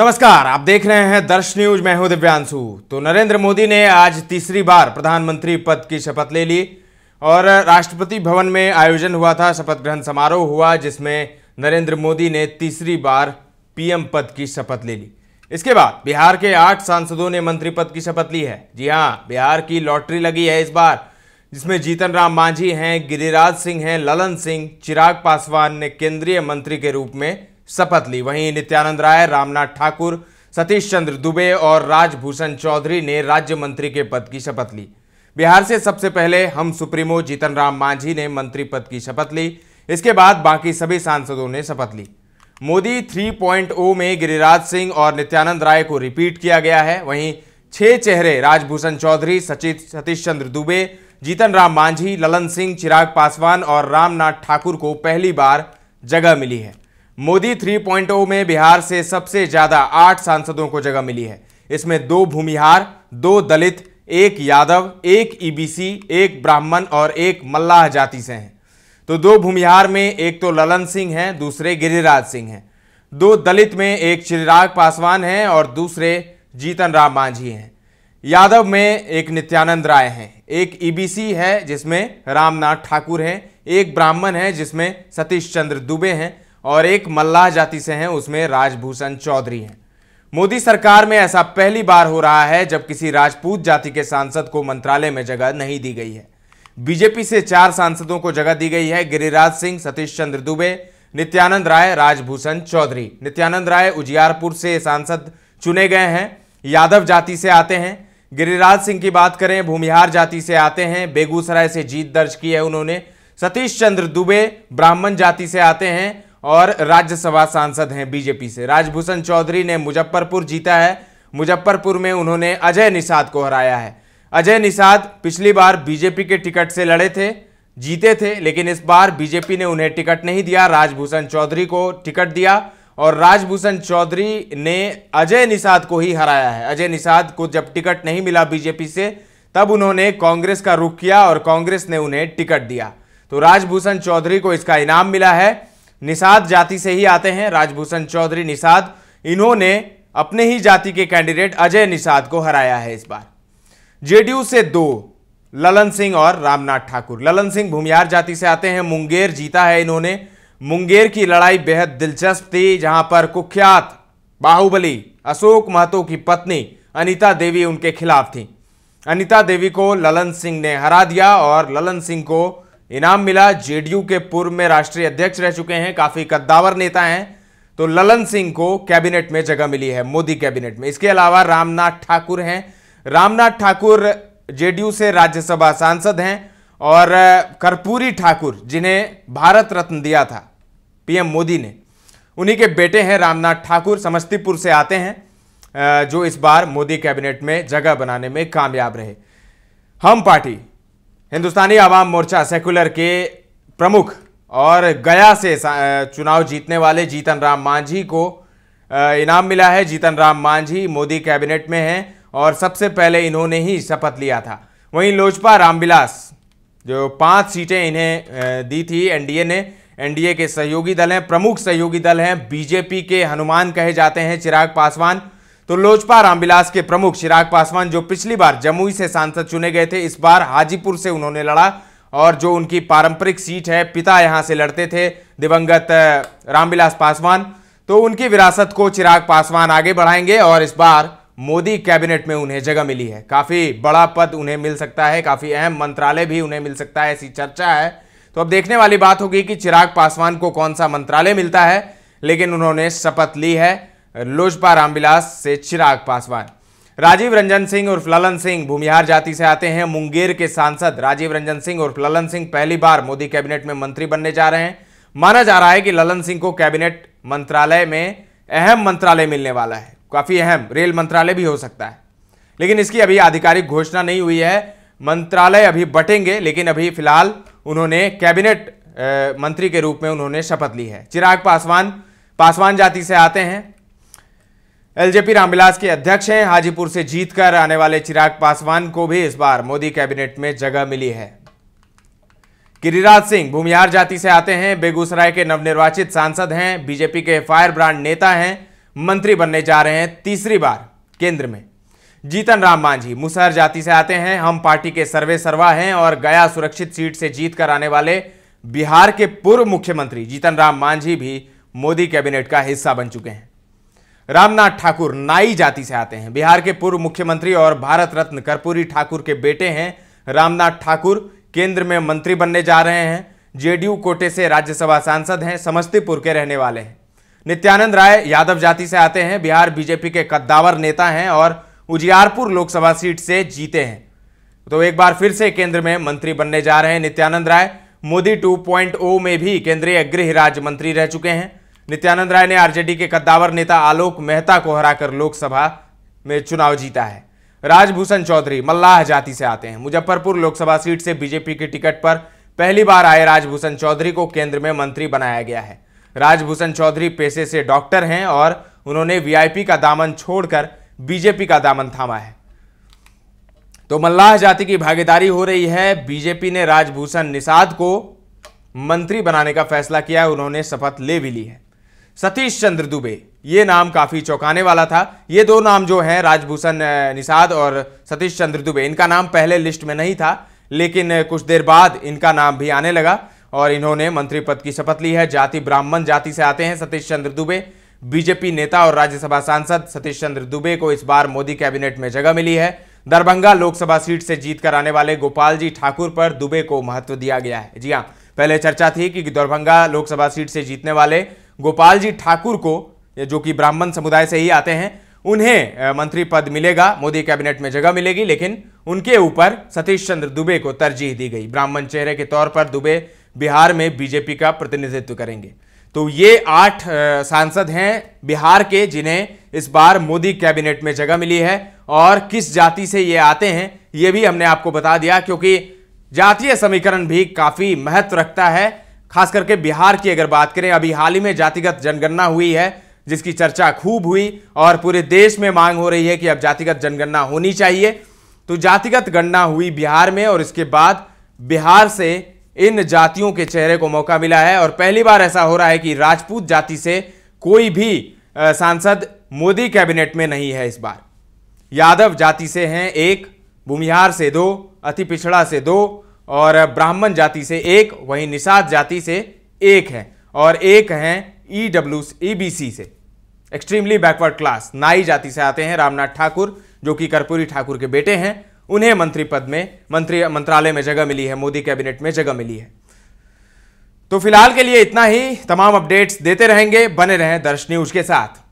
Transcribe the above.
नमस्कार आप देख रहे हैं दर्श न्यूज मैं हूं दिव्यांशु तो नरेंद्र मोदी ने आज तीसरी बार प्रधानमंत्री पद की शपथ ले ली और राष्ट्रपति भवन में आयोजन हुआ था शपथ ग्रहण समारोह हुआ जिसमें नरेंद्र मोदी ने तीसरी बार पीएम पद की शपथ ले ली इसके बाद बिहार के आठ सांसदों ने मंत्री पद की शपथ ली है जी हाँ बिहार की लॉटरी लगी है इस बार जिसमें जीतन राम मांझी हैं गिरिराज सिंह हैं ललन सिंह चिराग पासवान ने केंद्रीय मंत्री के रूप में शपथ ली वहीं नित्यानंद राय रामनाथ ठाकुर सतीश चंद्र दुबे और राजभूषण चौधरी ने राज्य मंत्री के पद की शपथ ली बिहार से सबसे पहले हम सुप्रीमो जीतन राम मांझी ने मंत्री पद की शपथ ली इसके बाद बाकी सभी सांसदों ने शपथ ली मोदी 3.0 में गिरिराज सिंह और नित्यानंद राय को रिपीट किया गया है वहीं छह चेहरे राजभूषण चौधरी सचित सतीश चंद्र दुबे जीतन राम मांझी ललन सिंह चिराग पासवान और रामनाथ ठाकुर को पहली बार जगह मिली है मोदी 3.0 में बिहार से सबसे ज्यादा आठ सांसदों को जगह मिली है इसमें दो भूमिहार दो दलित एक यादव एक ईबीसी एक ब्राह्मण और एक मल्लाह जाति से हैं तो दो भूमिहार में एक तो ललन सिंह हैं दूसरे गिरिराज सिंह हैं दो दलित में एक चिराग पासवान हैं और दूसरे जीतन राम मांझी हैं यादव में एक नित्यानंद राय हैं एक ईबीसी है जिसमें रामनाथ ठाकुर हैं एक ब्राह्मण है जिसमें सतीश चंद्र दुबे हैं और एक मल्लाह जाति से हैं उसमें राजभूषण चौधरी हैं मोदी सरकार में ऐसा पहली बार हो रहा है जब किसी राजपूत जाति के सांसद को मंत्रालय में जगह नहीं दी गई है बीजेपी से चार सांसदों को जगह दी गई है गिरिराज सिंह सतीश चंद्र दुबे नित्यानंद राय राजभूषण चौधरी नित्यानंद राय उजियारपुर से सांसद चुने गए हैं यादव जाति से आते हैं गिरिराज सिंह की बात करें भूमिहार जाति से आते हैं बेगूसराय से जीत दर्ज की है उन्होंने सतीश चंद्र दुबे ब्राह्मण जाति से आते हैं और राज्यसभा सांसद हैं बीजेपी से राजभूषण चौधरी ने मुजफ्फरपुर जीता है मुजफ्फरपुर में उन्होंने अजय निषाद को हराया है अजय निषाद पिछली बार बीजेपी के टिकट से लड़े थे जीते थे लेकिन इस बार बीजेपी ने उन्हें टिकट नहीं दिया राजभूषण चौधरी को टिकट दिया और राजभूषण चौधरी ने अजय निषाद को ही हराया है अजय निषाद को जब टिकट नहीं मिला बीजेपी से तब उन्होंने कांग्रेस का रुख किया और कांग्रेस ने उन्हें टिकट दिया तो राजभूषण चौधरी को इसका इनाम मिला है निषाद जाति से ही आते हैं राजभूषण चौधरी निषाद इन्होंने अपने ही जाति के कैंडिडेट अजय निषाद को हराया है इस बार जेडीयू से दो ललन सिंह और रामनाथ ठाकुर ललन सिंह भूमियार जाति से आते हैं मुंगेर जीता है इन्होंने मुंगेर की लड़ाई बेहद दिलचस्प थी जहां पर कुख्यात बाहुबली अशोक महतो की पत्नी अनीता देवी उनके खिलाफ थी अनीता देवी को ललन सिंह ने हरा दिया और ललन सिंह को इनाम मिला जेडीयू के पूर्व में राष्ट्रीय अध्यक्ष रह चुके हैं काफी कद्दावर नेता हैं तो ललन सिंह को कैबिनेट में जगह मिली है मोदी कैबिनेट में इसके अलावा रामनाथ ठाकुर हैं रामनाथ ठाकुर जेडीयू से राज्यसभा सांसद हैं और कर्पूरी ठाकुर जिन्हें भारत रत्न दिया था पीएम मोदी ने उन्हीं के बेटे हैं रामनाथ ठाकुर समस्तीपुर से आते हैं जो इस बार मोदी कैबिनेट में जगह बनाने में कामयाब रहे हम पार्टी हिंदुस्तानी आवाम मोर्चा सेकुलर के प्रमुख और गया से चुनाव जीतने वाले जीतन राम मांझी को इनाम मिला है जीतन राम मांझी मोदी कैबिनेट में हैं और सबसे पहले इन्होंने ही शपथ लिया था वहीं लोजपा रामविलास जो पांच सीटें इन्हें दी थी एनडीए ने एनडीए के सहयोगी दल हैं प्रमुख सहयोगी दल हैं बीजेपी के हनुमान कहे जाते हैं चिराग पासवान तो लोजपा रामविलास के प्रमुख चिराग पासवान जो पिछली बार जमुई से सांसद चुने गए थे इस बार हाजीपुर से उन्होंने लड़ा और जो उनकी पारंपरिक सीट है पिता यहाँ से लड़ते थे दिवंगत रामविलास पासवान तो उनकी विरासत को चिराग पासवान आगे बढ़ाएंगे और इस बार मोदी कैबिनेट में उन्हें जगह मिली है काफ़ी बड़ा पद उन्हें मिल सकता है काफ़ी अहम मंत्रालय भी उन्हें मिल सकता है ऐसी चर्चा है तो अब देखने वाली बात होगी कि चिराग पासवान को कौन सा मंत्रालय मिलता है लेकिन उन्होंने शपथ ली है लोजपा रामविलास से चिराग पासवान राजीव रंजन सिंह उर्फ ललन सिंह भूमिहार जाति से आते हैं मुंगेर के सांसद राजीव रंजन सिंह उर्फ ललन सिंह पहली बार मोदी कैबिनेट में मंत्री बनने जा रहे हैं माना जा रहा है कि ललन सिंह को कैबिनेट मंत्रालय में अहम मंत्रालय मिलने वाला है काफ़ी अहम रेल मंत्रालय भी हो सकता है लेकिन इसकी अभी आधिकारिक घोषणा नहीं हुई है मंत्रालय अभी बटेंगे लेकिन अभी फिलहाल उन्होंने कैबिनेट मंत्री के रूप में उन्होंने शपथ ली है चिराग पासवान पासवान जाति से आते हैं एलजेपी रामविलास के अध्यक्ष हैं हाजीपुर से जीतकर आने वाले चिराग पासवान को भी इस बार मोदी कैबिनेट में जगह मिली है गिरिराज सिंह भूमिहार जाति से आते हैं बेगूसराय के नवनिर्वाचित सांसद हैं बीजेपी के फायर ब्रांड नेता हैं मंत्री बनने जा रहे हैं तीसरी बार केंद्र में जीतन राम मांझी मुसहर जाति से आते हैं हम पार्टी के सर्वे सर्वा हैं और गया सुरक्षित सीट से जीत कर आने वाले बिहार के पूर्व मुख्यमंत्री जीतन राम मांझी भी मोदी कैबिनेट का हिस्सा बन चुके हैं रामनाथ ठाकुर नाई जाति से आते हैं बिहार के पूर्व मुख्यमंत्री और भारत रत्न कर्पूरी ठाकुर के बेटे हैं रामनाथ ठाकुर केंद्र में मंत्री बनने जा रहे हैं जेडीयू कोटे से राज्यसभा सांसद हैं समस्तीपुर के रहने वाले हैं नित्यानंद राय यादव जाति से आते हैं बिहार बीजेपी के कद्दावर नेता हैं और उजियारपुर लोकसभा सीट से जीते हैं तो एक बार फिर से केंद्र में मंत्री बनने जा रहे हैं नित्यानंद राय मोदी 2.0 में भी केंद्रीय गृह राज्य मंत्री रह चुके हैं नित्यानंद राय ने आरजेडी के कद्दावर नेता आलोक मेहता को हराकर लोकसभा में चुनाव जीता है राजभूषण चौधरी मल्लाह जाति से आते हैं मुजफ्फरपुर लोकसभा सीट से बीजेपी के टिकट पर पहली बार आए राजभूषण चौधरी को केंद्र में मंत्री बनाया गया है राजभूषण चौधरी पेशे से डॉक्टर हैं और उन्होंने वीआईपी का दामन छोड़कर बीजेपी का दामन थामा है तो मल्लाह जाति की भागीदारी हो रही है बीजेपी ने राजभूषण निषाद को मंत्री बनाने का फैसला किया है उन्होंने शपथ ले भी ली है सतीश चंद्र दुबे ये नाम काफ़ी चौंकाने वाला था ये दो नाम जो हैं राजभूषण निषाद और सतीश चंद्र दुबे इनका नाम पहले लिस्ट में नहीं था लेकिन कुछ देर बाद इनका नाम भी आने लगा और इन्होंने मंत्री पद की शपथ ली है जाति ब्राह्मण जाति से आते हैं सतीश चंद्र दुबे बीजेपी नेता और राज्यसभा सांसद सतीश चंद्र दुबे को इस बार मोदी कैबिनेट में जगह मिली है दरभंगा लोकसभा सीट से जीत कर आने वाले गोपाल जी ठाकुर पर दुबे को महत्व दिया गया है जी हाँ पहले चर्चा थी कि दरभंगा लोकसभा सीट से जीतने वाले गोपाल जी ठाकुर को जो कि ब्राह्मण समुदाय से ही आते हैं उन्हें मंत्री पद मिलेगा मोदी कैबिनेट में जगह मिलेगी लेकिन उनके ऊपर सतीश चंद्र दुबे को तरजीह दी गई ब्राह्मण चेहरे के तौर पर दुबे बिहार में बीजेपी का प्रतिनिधित्व करेंगे तो ये आठ सांसद हैं बिहार के जिन्हें इस बार मोदी कैबिनेट में जगह मिली है और किस जाति से ये आते हैं ये भी हमने आपको बता दिया क्योंकि जातीय समीकरण भी काफ़ी महत्व रखता है खास करके बिहार की अगर बात करें अभी हाल ही में जातिगत जनगणना हुई है जिसकी चर्चा खूब हुई और पूरे देश में मांग हो रही है कि अब जातिगत जनगणना होनी चाहिए तो जातिगत गणना हुई बिहार में और इसके बाद बिहार से इन जातियों के चेहरे को मौका मिला है और पहली बार ऐसा हो रहा है कि राजपूत जाति से कोई भी सांसद मोदी कैबिनेट में नहीं है इस बार यादव जाति से हैं एक भूमिहार से दो अति पिछड़ा से दो और ब्राह्मण जाति से एक वहीं निषाद जाति से एक है और एक हैं E W E B C से एक्सट्रीमली बैकवर्ड क्लास नाई जाति से आते हैं रामनाथ ठाकुर जो कि कर्पूरी ठाकुर के बेटे हैं उन्हें मंत्री पद में मंत्री मंत्रालय में जगह मिली है मोदी कैबिनेट में जगह मिली है तो फिलहाल के लिए इतना ही तमाम अपडेट्स देते रहेंगे बने रहें दर्श न्यूज के साथ